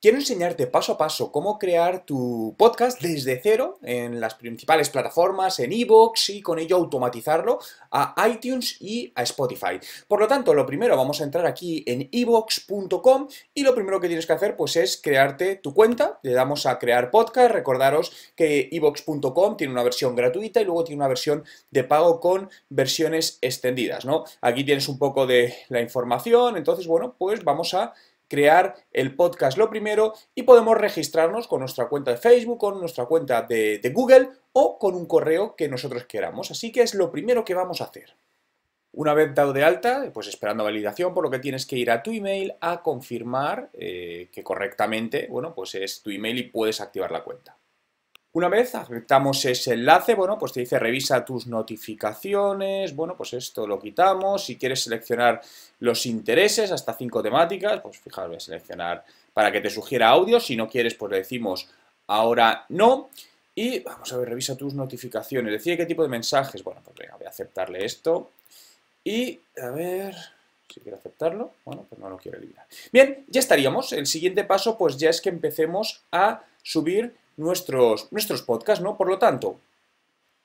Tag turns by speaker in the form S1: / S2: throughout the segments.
S1: Quiero enseñarte paso a paso cómo crear tu podcast desde cero en las principales plataformas, en iVoox y con ello automatizarlo a iTunes y a Spotify. Por lo tanto, lo primero vamos a entrar aquí en iVoox.com y lo primero que tienes que hacer pues es crearte tu cuenta, le damos a crear podcast, recordaros que iVoox.com tiene una versión gratuita y luego tiene una versión de pago con versiones extendidas, ¿no? Aquí tienes un poco de la información, entonces bueno, pues vamos a crear el podcast lo primero y podemos registrarnos con nuestra cuenta de Facebook, con nuestra cuenta de, Google o con un correo que nosotros queramos. Así que es lo primero que vamos a hacer. Una vez dado de alta, pues esperando validación, por lo que tienes que ir a tu email a confirmar eh, que correctamente, bueno, pues es tu email y puedes activar la cuenta. Una vez aceptamos ese enlace, bueno, pues te dice revisa tus notificaciones, bueno, pues esto lo quitamos, si quieres seleccionar los intereses, hasta cinco temáticas, pues fijaros, voy a seleccionar para que te sugiera audio, si no quieres, pues le decimos ahora no, y vamos a ver, revisa tus notificaciones, decide qué tipo de mensajes, bueno, pues venga, voy a aceptarle esto, y a ver, si quiero aceptarlo, bueno, pues no lo quiero eliminar. Bien, ya estaríamos, el siguiente paso pues ya es que empecemos a subir nuestros, nuestros podcasts, ¿no? Por lo tanto,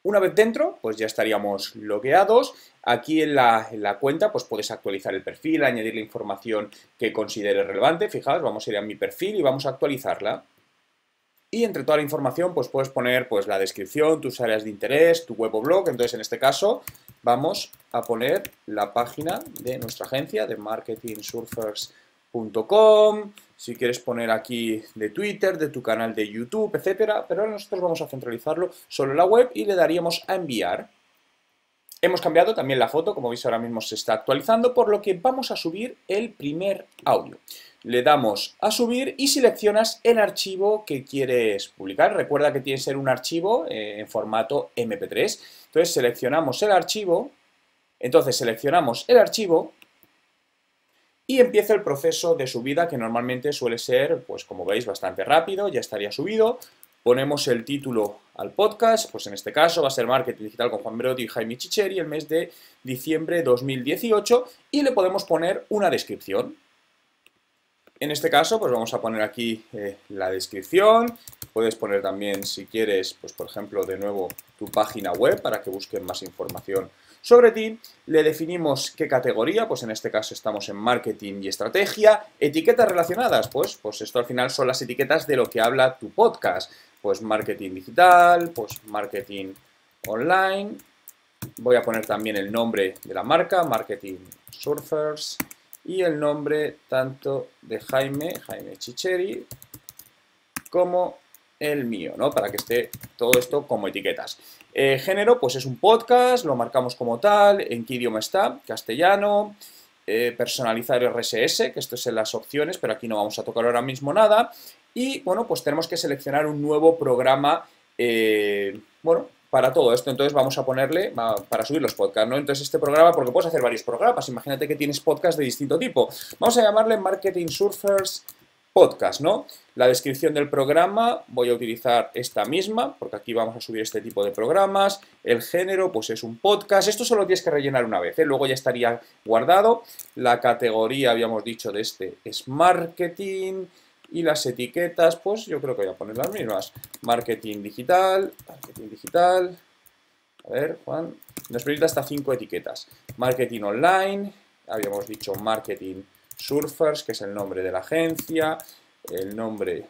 S1: una vez dentro, pues ya estaríamos logueados. Aquí en la, cuenta, pues puedes actualizar el perfil, añadir la información que consideres relevante. Fijaos, vamos a ir a mi perfil y vamos a actualizarla. Y entre toda la información, pues puedes poner pues, la descripción, tus áreas de interés, tu web o blog. Entonces, en este caso, vamos a poner la página de nuestra agencia de marketingsurfers.com, si quieres poner aquí de Twitter, de tu canal de YouTube, etcétera, pero ahora nosotros vamos a centralizarlo solo en la web y le daríamos a enviar. Hemos cambiado también la foto, como veis ahora mismo se está actualizando, por lo que vamos a subir el primer audio. Le damos a subir y seleccionas el archivo que quieres publicar. Recuerda que tiene que ser un archivo eh, en formato MP3. Entonces seleccionamos el archivo, entonces seleccionamos el archivo y empieza el proceso de subida que normalmente suele ser, pues como veis, bastante rápido, ya estaría subido. Ponemos el título al podcast, pues en este caso va a ser Marketing Digital con Juan Brody y Jaime Chicheri el mes de diciembre 2018 y le podemos poner una descripción. En este caso, pues vamos a poner aquí eh, la descripción. Puedes poner también, si quieres, pues por ejemplo, de nuevo tu página web para que busquen más información sobre ti, le definimos qué categoría, pues en este caso estamos en marketing y estrategia, etiquetas relacionadas, pues, pues esto al final son las etiquetas de lo que habla tu podcast, pues marketing digital, pues marketing online, voy a poner también el nombre de la marca, marketing surfers, y el nombre tanto de Jaime, Jaime Chicheri, como el mío, ¿no? Para que esté todo esto como etiquetas. Eh, género, pues es un podcast, lo marcamos como tal, en qué idioma está, castellano, eh, personalizar RSS, que esto es en las opciones, pero aquí no vamos a tocar ahora mismo nada. Y bueno, pues tenemos que seleccionar un nuevo programa, eh, bueno, para todo esto. Entonces vamos a ponerle para subir los podcasts, ¿no? Entonces este programa, porque puedes hacer varios programas, imagínate que tienes podcasts de distinto tipo. Vamos a llamarle Marketing Surfers podcast, ¿no? La descripción del programa, voy a utilizar esta misma, porque aquí vamos a subir este tipo de programas. El género, pues es un podcast. Esto solo tienes que rellenar una vez, ¿eh? luego ya estaría guardado. La categoría, habíamos dicho, de este es marketing. Y las etiquetas, pues yo creo que voy a poner las mismas. Marketing digital, marketing digital. A ver, Juan, nos permite hasta cinco etiquetas. Marketing online, habíamos dicho marketing Surfers, que es el nombre de la agencia, el nombre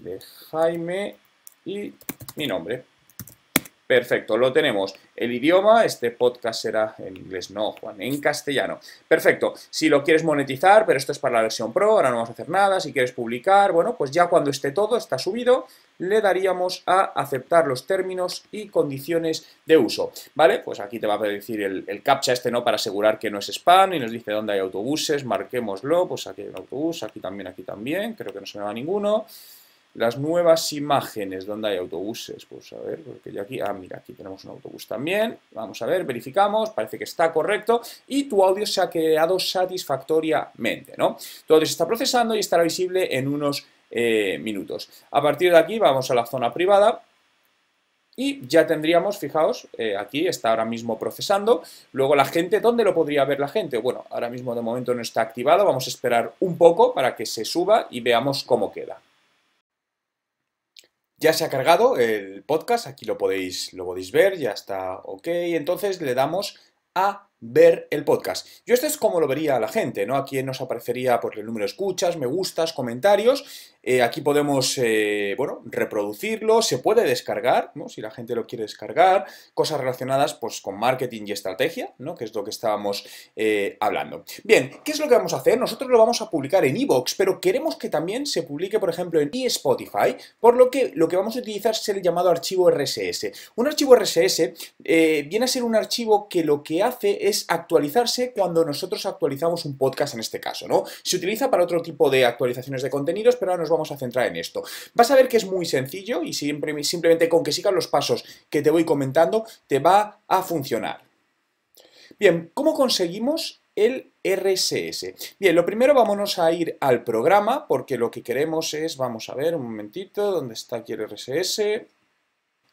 S1: de Jaime y mi nombre. Perfecto, lo tenemos. El idioma, este podcast será en inglés, no, Juan, en castellano. Perfecto, si lo quieres monetizar, pero esto es para la versión pro, ahora no vamos a hacer nada, si quieres publicar, bueno, pues ya cuando esté todo, está subido, le daríamos a aceptar los términos y condiciones de uso, ¿vale? Pues aquí te va a decir el, captcha este, ¿no? Para asegurar que no es spam y nos dice dónde hay autobuses, marquémoslo, pues aquí hay un autobús, aquí también, aquí también, creo que no se me va ninguno. Las nuevas imágenes, donde hay autobuses? Pues a ver, porque yo aquí, ah, mira, aquí tenemos un autobús también. Vamos a ver, verificamos, parece que está correcto y tu audio se ha creado satisfactoriamente, ¿no? Entonces está procesando y estará visible en unos eh, minutos. A partir de aquí vamos a la zona privada. Y ya tendríamos, fijaos, eh, aquí está ahora mismo procesando. Luego la gente, ¿dónde lo podría ver la gente? Bueno, ahora mismo de momento no está activado, vamos a esperar un poco para que se suba y veamos cómo queda. Ya se ha cargado el podcast, aquí lo podéis, lo podéis ver, ya está ok. Entonces le damos a ver el podcast. Yo esto es como lo vería la gente, ¿no? Aquí nos aparecería por pues, el número de escuchas, me gustas, comentarios. Eh, aquí podemos, eh, bueno, reproducirlo, se puede descargar, ¿no? Si la gente lo quiere descargar, cosas relacionadas pues con marketing y estrategia, ¿no? Que es lo que estábamos eh, hablando. Bien, ¿qué es lo que vamos a hacer? Nosotros lo vamos a publicar en iVoox, pero queremos que también se publique, por ejemplo, en Spotify, por lo que lo que vamos a utilizar es el llamado archivo RSS. Un archivo RSS viene a ser un archivo que lo que hace es es actualizarse cuando nosotros actualizamos un podcast en este caso, ¿no? Se utiliza para otro tipo de actualizaciones de contenidos, pero ahora nos vamos a centrar en esto. Vas a ver que es muy sencillo y siempre, simplemente con que sigas los pasos que te voy comentando, te va a funcionar. Bien, ¿cómo conseguimos el RSS. Bien, lo primero vámonos a ir al programa porque lo que queremos es, vamos a ver un momentito, ¿dónde está aquí el RSS?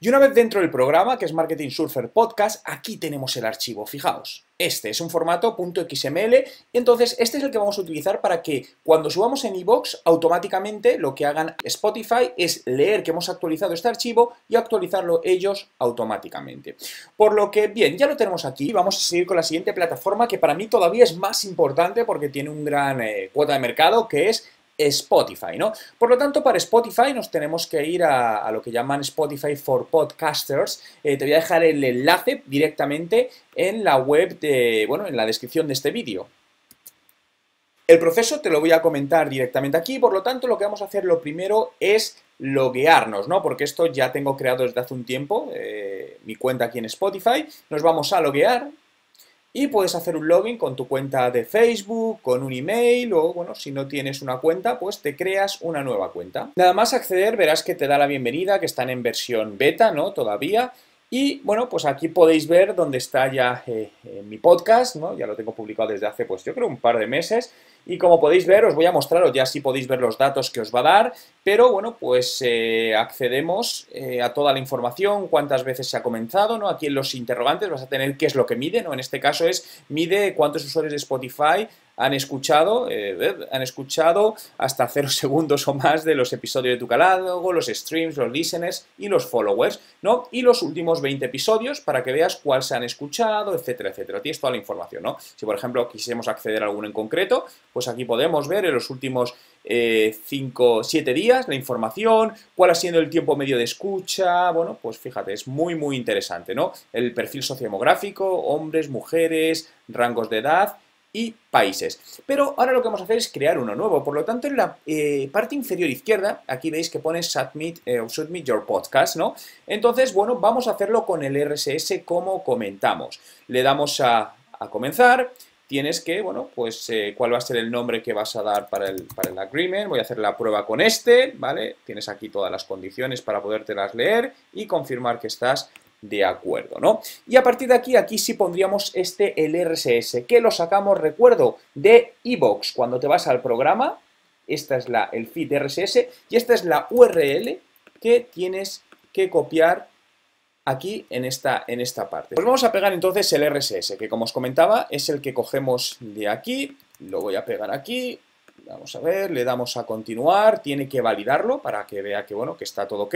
S1: Y una vez dentro del programa, que es Marketing Surfer Podcast, aquí tenemos el archivo, fijaos. Este es un formato .xml y entonces este es el que vamos a utilizar para que cuando subamos en iBox automáticamente lo que hagan Spotify es leer que hemos actualizado este archivo y actualizarlo ellos automáticamente. Por lo que bien, ya lo tenemos aquí, vamos a seguir con la siguiente plataforma que para mí todavía es más importante porque tiene un gran eh, cuota de mercado que es Spotify, ¿no? Por lo tanto, para Spotify nos tenemos que ir a, lo que llaman Spotify for Podcasters. Eh, te voy a dejar el enlace directamente en la web de, bueno, en la descripción de este vídeo. El proceso te lo voy a comentar directamente aquí, por lo tanto lo que vamos a hacer lo primero es loguearnos, ¿no? Porque esto ya tengo creado desde hace un tiempo, eh, mi cuenta aquí en Spotify. Nos vamos a loguear, y puedes hacer un login con tu cuenta de Facebook, con un email o, bueno, si no tienes una cuenta, pues te creas una nueva cuenta. Nada más acceder verás que te da la bienvenida, que están en versión beta, ¿no? Todavía. Y bueno, pues aquí podéis ver dónde está ya eh, eh, mi podcast, ¿no? Ya lo tengo publicado desde hace, pues yo creo, un par de meses. Y como podéis ver, os voy a mostraros, ya si podéis ver los datos que os va a dar, pero bueno, pues eh, accedemos a toda la información, cuántas veces se ha comenzado, ¿no? Aquí en los interrogantes vas a tener qué es lo que mide, ¿no? En este caso es, mide cuántos usuarios de Spotify han escuchado, eh, han escuchado hasta cero segundos o más de los episodios de tu calado, los streams, los listeners y los followers, ¿no? Y los últimos 20 episodios para que veas cuál se han escuchado, etcétera, etcétera. Tienes toda la información, ¿no? Si, por ejemplo, quisiéramos acceder a alguno en concreto, pues aquí podemos ver en los últimos 5, eh, 7 días la información, cuál ha sido el tiempo medio de escucha, bueno, pues fíjate, es muy, muy interesante, ¿no? El perfil sociodemográfico, hombres, mujeres, rangos de edad, y países. Pero ahora lo que vamos a hacer es crear uno nuevo. Por lo tanto, en la eh, parte inferior izquierda, aquí veis que pone submit, eh, submit your podcast, ¿no? Entonces, bueno, vamos a hacerlo con el RSS como comentamos. Le damos a, comenzar tienes que, bueno, pues eh, cuál va a ser el nombre que vas a dar para el, para el agreement. Voy a hacer la prueba con este, ¿vale? Tienes aquí todas las condiciones para las leer y confirmar que estás de acuerdo, ¿no? Y a partir de aquí, aquí sí pondríamos este el RSS, que lo sacamos, recuerdo, de iBox. Cuando te vas al programa, esta es la, el feed RSS y esta es la URL que tienes que copiar aquí en esta, en esta parte. Pues vamos a pegar entonces el RSS, que como os comentaba es el que cogemos de aquí, lo voy a pegar aquí, Vamos a ver, le damos a continuar, tiene que validarlo para que vea que, bueno, que está todo ok.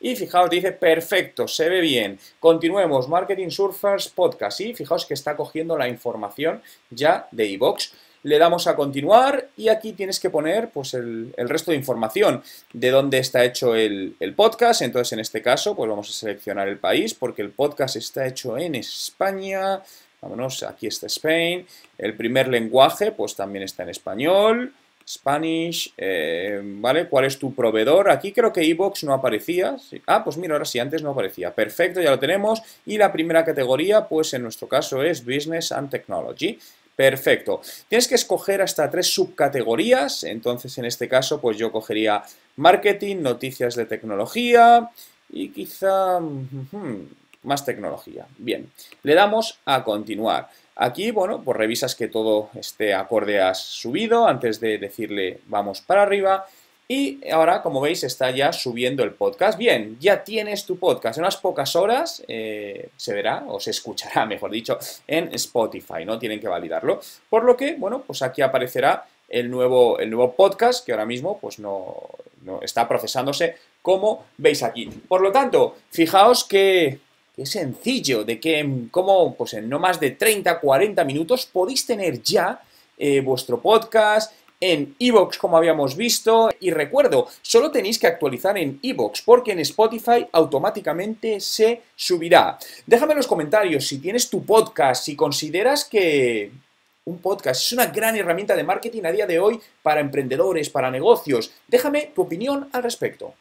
S1: Y fijaos, dice, perfecto, se ve bien. Continuemos, Marketing Surfers Podcast. Y fijaos que está cogiendo la información ya de iBox le damos a continuar y aquí tienes que poner pues, el, resto de información de dónde está hecho el, el, podcast. Entonces, en este caso, pues vamos a seleccionar el país porque el podcast está hecho en España. Vámonos, aquí está Spain. El primer lenguaje, pues también está en español. Spanish, eh, ¿vale? ¿Cuál es tu proveedor? Aquí creo que iBox no aparecía. Ah, pues mira, ahora sí, antes no aparecía. Perfecto, ya lo tenemos. Y la primera categoría, pues en nuestro caso es Business and Technology. Perfecto. Tienes que escoger hasta tres subcategorías. Entonces, en este caso, pues yo cogería marketing, noticias de tecnología y quizá... Mm, mm, mm, más tecnología. Bien, le damos a continuar. Aquí, bueno, pues revisas que todo este acorde has subido antes de decirle vamos para arriba. Y ahora, como veis, está ya subiendo el podcast. Bien, ya tienes tu podcast. En unas pocas horas eh, se verá, o se escuchará, mejor dicho, en Spotify, ¿no? Tienen que validarlo. Por lo que, bueno, pues aquí aparecerá el nuevo, el nuevo podcast, que ahora mismo, pues no, no está procesándose como veis aquí. Por lo tanto, fijaos que es sencillo, de que mm, como pues en no más de 30, 40 minutos podéis tener ya eh, vuestro podcast en iVoox como habíamos visto y recuerdo, solo tenéis que actualizar en Evox porque en Spotify automáticamente se subirá. Déjame en los comentarios si tienes tu podcast, si consideras que un podcast es una gran herramienta de marketing a día de hoy para emprendedores, para negocios. Déjame tu opinión al respecto.